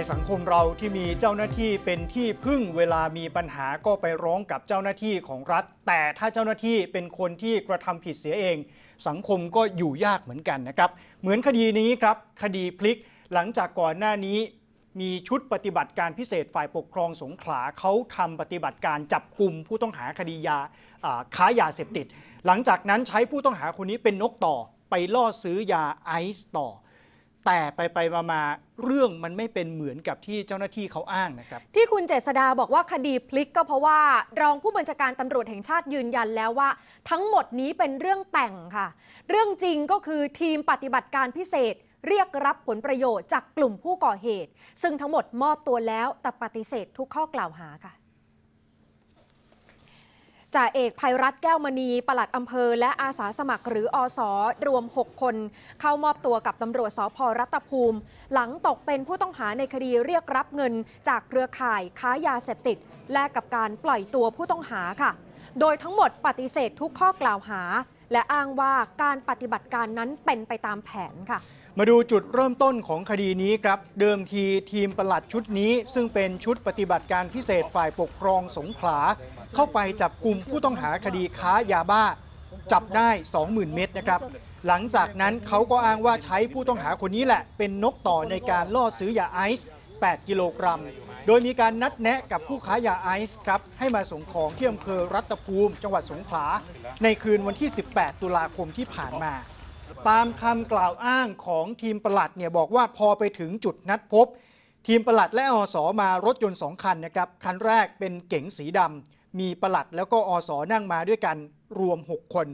ในสังคมเราที่มีเจ้าหน้าที่เป็นที่พึ่งเวลามีปัญหาก็ไปร้องกับเจ้าหน้าที่ของรัฐ แต่ถ้าเจ้าหน้าที่เป็นคนที่กระทำผิดเสียเอง สังคมก็อยู่ยากเหมือนกันนะครับ เหมือนคดีนี้ครับ คดีพลิก หลังจากก่อนหน้านี้ มีชุดปฏิบัติการพิเศษฝ่ายปกครองสงขลาเขาทำปฏิบัติการจับกลุ่มผู้ต้องหาคดียาค้ายาเสพติด หลังจากนั้นใช้ผู้ต้องหาคนนี้เป็นนกต่อไปล่อซื้อยาไอซ์ต่อแต่ไปไปมามาเรื่องมันไม่เป็นเหมือนกับที่เจ้าหน้าที่เขาอ้างนะครับ ที่คุณเจษดาบอกว่าคดีพลิกก็เพราะว่า รองผู้บัญชาการตำรวจแห่งชาติยืนยันแล้วว่า ทั้งหมดนี้เป็นเรื่องแต่งค่ะ เรื่องจริงก็คือทีมปฏิบัติการพิเศษ เรียกรับผลประโยชน์จากกลุ่มผู้ก่อเหตุ ซึ่งทั้งหมดมอบตัวแล้วแต่ปฏิเสธทุกข้อกล่าวหาค่ะจ่าเอกภัยรัฐแก้วมณีปลัดอำเภอและอาสาสมัครหรืออสอรวม 6 คน เข้ามอบตัวกับตำรวจสพรัตภูมิ หลังตกเป็นผู้ต้องหาในคดีเรียกรับเงินจากเครือข่ายค้ายาเสพติด และกับการปล่อยตัวผู้ต้องหาค่ะ โดยทั้งหมดปฏิเสธทุกข้อกล่าวหา และอ้างว่าการปฏิบัติการนั้นเป็นไปตามแผนค่ะ มาดูจุดเริ่มต้นของคดีนี้ครับ เดิมทีทีมประหลัดชุดนี้ซึ่งเป็นชุดปฏิบัติการพิเศษฝ่ายปกครองสงขลาเข้าไปจับกลุ่มผู้ต้องหาคดีค้ายาบ้า จับได้20,000เม็ดนะครับหลังจากนั้นเขาก็อ้างว่าใช้ผู้ต้องหาคนนี้แหละ เป็นนกต่อในการล่อซื้อยาไอซ์8กิโลกรัม โดยมีการนัดแนะกับผู้ค้ายาไอซ์ครับให้มาส่งของที่อำเภอรัตภูมิ จังหวัดสงขลาในคืนวันที่ 18 ตุลาคมที่ผ่านมา ตามคำกล่าวอ้างของทีมประหลัดเนี่ยบอกว่าพอไปถึงจุดนัดพบ ทีมประหลัดและอสอมารถยนต์สองคันนะครับคันแรกเป็นเก๋งสีดำมีประหลัดแล้วก็อสอนั่งมาด้วยกันรวม 6 คน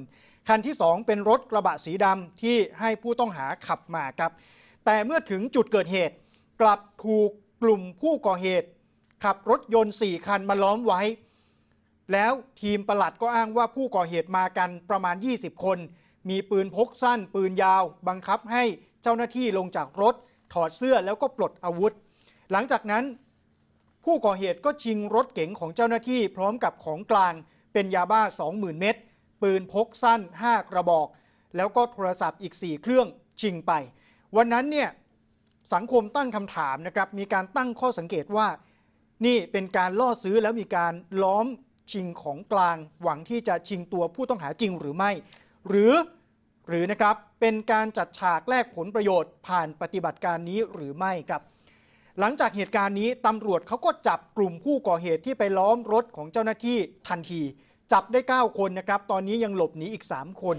คันที่ 2 เป็นรถกระบะสีดำที่ให้ผู้ต้องหาขับมาครับ แต่เมื่อถึงจุดเกิดเหตุ กลับถูกกลุ่มผู้ก่อเหตุ ขับรถยนต์ 4 คันมาล้อมไว้ แล้วทีมประหลัดก็อ้างว่าผู้ก่อเหตุมากันประมาณ 20 คน มีปืนพกสั้น ปืนยาว บังคับให้เจ้าหน้าที่ลงจากรถ ถอดเสื้อแล้วก็ปลดอาวุธ หลังจากนั้นผู้ก่อเหตุก็ชิงรถเก๋งของเจ้าหน้าที่พร้อมกับของกลางเป็นยาบ้า 20,000เม็ดปืนพกสั้น 5 กระบอก แล้วก็โทรศัพท์อีก 4 เครื่องชิงไป วันนั้นเนี่ยสังคมตั้งคำถามนะครับมีการตั้งข้อสังเกตว่า นี่เป็นการล่อซื้อแล้วมีการล้อมชิงของกลาง หวังที่จะชิงตัวผู้ต้องหาจริงหรือไม่ หรือหรือนะครับเป็นการจัดฉากแลกผลประโยชน์ผ่านปฏิบัติการนี้หรือไม่ครับหลังจากเหตุการณ์นี้ตำรวจเขาก็จับกลุ่มผู้ก่อเหตุที่ไปล้อมรถของเจ้าหน้าที่ทันที จับได้ 9 คนนะครับ ตอนนี้ยังหลบหนีอีก 3 คน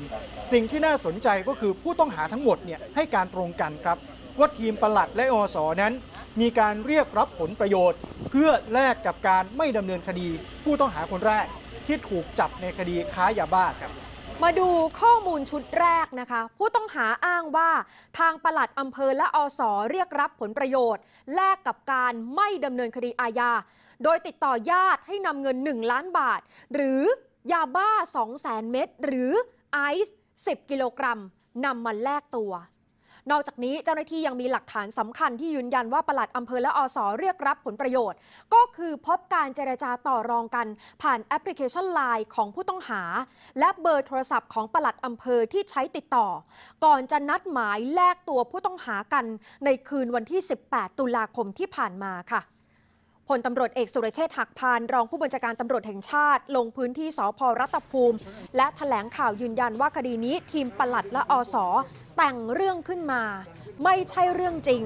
สิ่งที่น่าสนใจก็คือผู้ต้องหาทั้งหมดเนี่ยให้การตรงกันครับว่าทีมประหลัดและอสอนั้นมีการเรียกรับผลประโยชน์ เพื่อแลกกับการไม่ดำเนินคดีผู้ต้องหาคนแรกที่ถูกจับในคดีค้ายาบ้าครับมาดูข้อมูลชุดแรกนะคะ ผู้ต้องหาอ้างว่าทางปลัดอำเภอและอสอเรียกรับผลประโยชน์แลกกับการไม่ดำเนินคดีอาญาโดยติดต่อญาติให้นำเงิน 1 ล้านบาท หรือยาบ้า 2 0 0 0 0นเม็ดหรือไอซ์10 กิโลกรัมนำมาแลกตัวนอกจากนี้เจ้าหน้าที่ยังมีหลักฐานสำคัญที่ยืนยันว่าปลัดอำเภอและอสเรียกรับผลประโยชน์ ก็คือพบการเจรจาต่อรองกันผ่านแอปพลิเคชันไลน์ของผู้ต้องหา และเบอร์โทรศัพท์ของปลัดอำเภอที่ใช้ติดต่อ ก่อนจะนัดหมายแลกตัวผู้ต้องหากันในคืนวันที่ 18 ตุลาคมที่ผ่านมาค่ะพลตำรวจเอกสุรเชษฐ์หักพานรองผู้บัญชาการตำรวจแห่งชาติ ลงพื้นที่สพรัตภูมิ และถแถลงข่าวยืนยันว่าคดีนี้ทีมปลัดและอสแต่งเรื่องขึ้นมา ไม่ใช่เรื่องจริง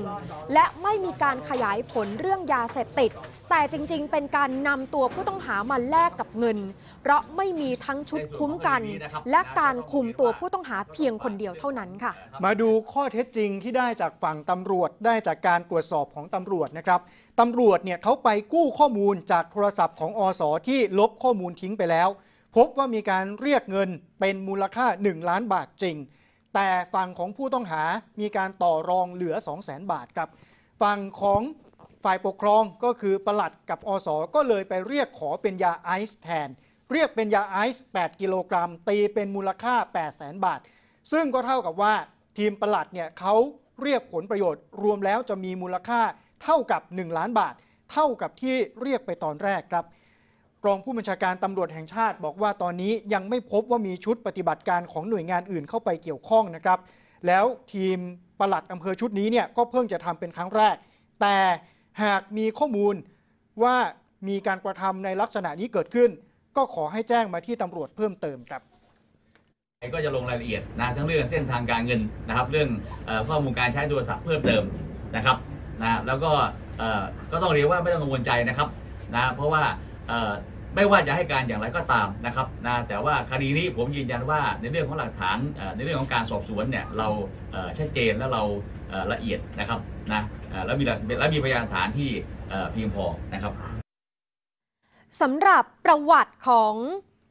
และไม่มีการขยายผลเรื่องยาเสพติด แต่จริงๆ เป็นการนำตัวผู้ต้องหามาแลกกับเงิน เพราะไม่มีทั้งชุดคุ้มกัน และการคุมตัวผู้ต้องหาเพียงคนเดียวเท่านั้นค่ะ มาดูข้อเท็จจริงที่ได้จากฝั่งตำรวจได้จากการตรวจสอบของตำรวจนะครับตำรวจเนี่ยเขาไปกู้ข้อมูลจากโทรศัพท์ของอสอที่ลบข้อมูลทิ้งไปแล้ว พบว่ามีการเรียกเงินเป็นมูลค่า 1 ล้านบาทจริงแต่ฝั่งของผู้ต้องหามีการต่อรองเหลือ 2 0 0 0 0 0บาทครับ ฝั่งของฝ่ายปกครองก็คือประหลัดกับอสอก็เลยไปเรียกขอเป็นยาไอซ์แทน เรียกเป็นยาไอซ์8กิโลกรัมตีเป็นมูลค่า8 0 0 0 0 0 บาท ซึ่งก็เท่ากับว่าทีมประหลัดเนี่ยเขาเรียกผลประโยชน์รวมแล้วจะมีมูลค่าเท่ากับ 1 ล้านบาท เท่ากับที่เรียกไปตอนแรกครับรองผู้บัญชาการตำรวจแห่งชาติบอกว่าตอนนี้ยังไม่พบว่ามีชุดปฏิบัติการของหน่วยงานอื่นเข้าไปเกี่ยวข้องนะครับ แล้วทีมปลัดอำเภอชุดนี้เนี่ยก็เพิ่งจะทำเป็นครั้งแรก แต่หากมีข้อมูลว่ามีการกระทำในลักษณะนี้เกิดขึ้น ก็ขอให้แจ้งมาที่ตำรวจเพิ่มเติมครับก็จะลงรายละเอียดนะทั้งเรื่องเส้นทางการเงินนะครับ เรื่องข้อมูลการใช้โทรศัพท์เพิ่มเติมนะครับนะแล้วก็ก็ต้องเรียกว่าไม่ต้องกังวลใจนะครับนะเพราะว่าไม่ว่าจะให้การอย่างไรก็ตามนะครับนะแต่ว่าคดีนี้ผมยืนยันว่าในเรื่องของหลักฐานในเรื่องของการสอบสวนเนี่ย เราชัดเจนและเราละเอียดนะครับนะและมีและมีพยานฐานที่เพียงพอนะครับสำหรับประวัติของ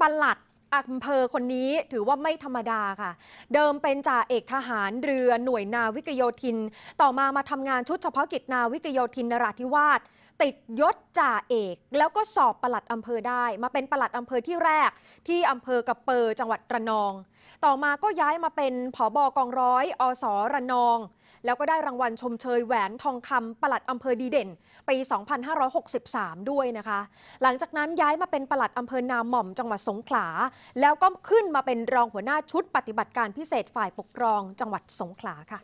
ปลัดอำเภอคนนี้ถือว่าไม่ธรรมดาค่ะ เดิมเป็นจ่าเอกทหารเรือหน่วยนาวิกโยธิน ต่อมามาทำงานชุดเฉพาะกิจนาวิกโยธินนราธิวาสติดยศจ่าเอก แล้วก็สอบปลัดอำเภอได้ มาเป็นปลัดอำเภอที่แรก ที่อำเภอกระเปอจังหวัดระนอง ต่อมาก็ย้ายมาเป็นผอบอกองร้อยอสระนองแล้วก็ได้รางวัลชมเชยแหวนทองคำปลัดอำเภอดีเด่นปี 2563 ด้วยนะคะ หลังจากนั้นย้ายมาเป็นปลัดอำเภอนาหม่อมจังหวัดสงขลา แล้วก็ขึ้นมาเป็นรองหัวหน้าชุดปฏิบัติการพิเศษฝ่ายปกครองจังหวัดสงขลาค่ะ